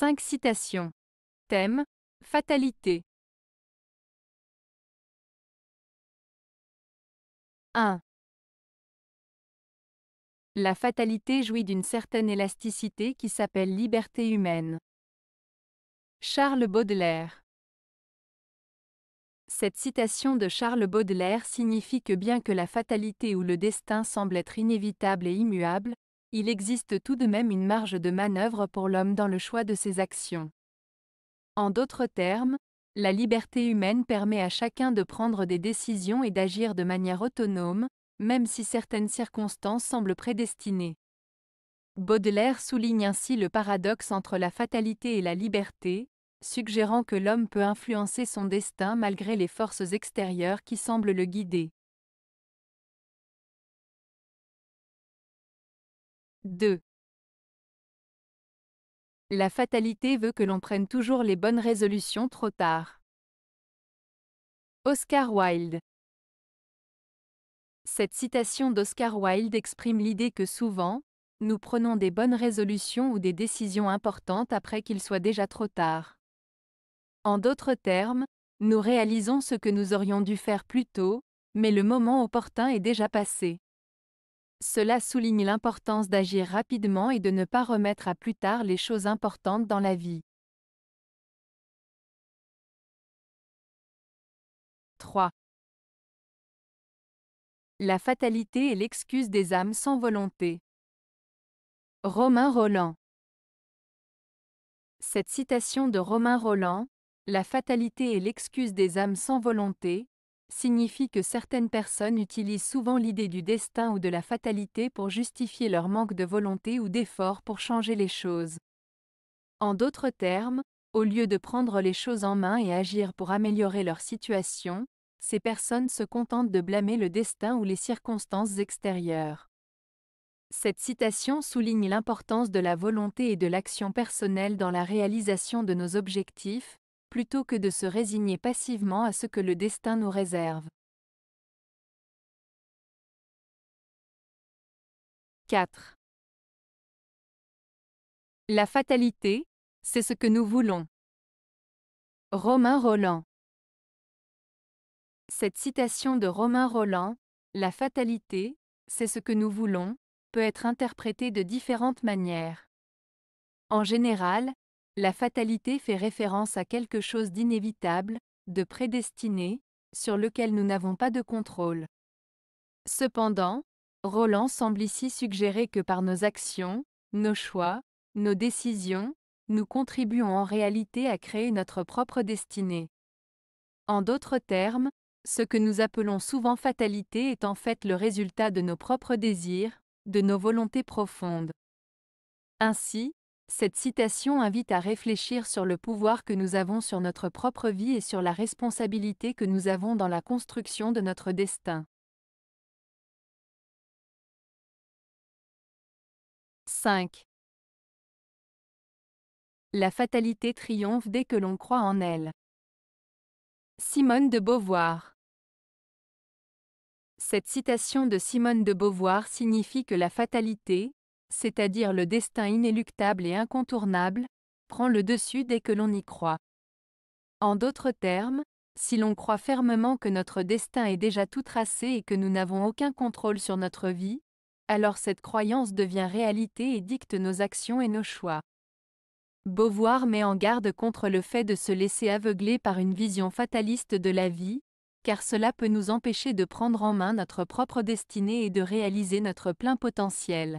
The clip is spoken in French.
5 citations. Thème Fatalité. 1. La fatalité jouit d'une certaine élasticité qui s'appelle liberté humaine. Charles Baudelaire. Cette citation de Charles Baudelaire signifie que bien que la fatalité ou le destin semblent être inévitable et immuable il existe tout de même une marge de manœuvre pour l'homme dans le choix de ses actions. En d'autres termes, la liberté humaine permet à chacun de prendre des décisions et d'agir de manière autonome, même si certaines circonstances semblent prédestinées. Baudelaire souligne ainsi le paradoxe entre la fatalité et la liberté, suggérant que l'homme peut influencer son destin malgré les forces extérieures qui semblent le guider. 2. La fatalité veut que l'on prenne toujours les bonnes résolutions trop tard. Oscar Wilde Cette citation d'Oscar Wilde exprime l'idée que souvent, nous prenons des bonnes résolutions ou des décisions importantes après qu'il soit déjà trop tard. En d'autres termes, nous réalisons ce que nous aurions dû faire plus tôt, mais le moment opportun est déjà passé. Cela souligne l'importance d'agir rapidement et de ne pas remettre à plus tard les choses importantes dans la vie. 3. La fatalité est l'excuse des âmes sans volonté. Romain Roland Cette citation de Romain Roland, La fatalité est l'excuse des âmes sans volonté, signifie que certaines personnes utilisent souvent l'idée du destin ou de la fatalité pour justifier leur manque de volonté ou d'effort pour changer les choses. En d'autres termes, au lieu de prendre les choses en main et agir pour améliorer leur situation, ces personnes se contentent de blâmer le destin ou les circonstances extérieures. Cette citation souligne l'importance de la volonté et de l'action personnelle dans la réalisation de nos objectifs, plutôt que de se résigner passivement à ce que le destin nous réserve. 4. La fatalité, c'est ce que nous voulons. Romain Roland Cette citation de Romain Roland, La fatalité, c'est ce que nous voulons, peut être interprétée de différentes manières. En général, la fatalité fait référence à quelque chose d'inévitable, de prédestiné, sur lequel nous n'avons pas de contrôle. Cependant, Roland semble ici suggérer que par nos actions, nos choix, nos décisions, nous contribuons en réalité à créer notre propre destinée. En d'autres termes, ce que nous appelons souvent fatalité est en fait le résultat de nos propres désirs, de nos volontés profondes. Ainsi, cette citation invite à réfléchir sur le pouvoir que nous avons sur notre propre vie et sur la responsabilité que nous avons dans la construction de notre destin. 5. La fatalité triomphe dès que l'on croit en elle. Simone de Beauvoir Cette citation de Simone de Beauvoir signifie que la fatalité, c'est-à-dire le destin inéluctable et incontournable, prend le dessus dès que l'on y croit. En d'autres termes, si l'on croit fermement que notre destin est déjà tout tracé et que nous n'avons aucun contrôle sur notre vie, alors cette croyance devient réalité et dicte nos actions et nos choix. Beauvoir met en garde contre le fait de se laisser aveugler par une vision fataliste de la vie, car cela peut nous empêcher de prendre en main notre propre destinée et de réaliser notre plein potentiel.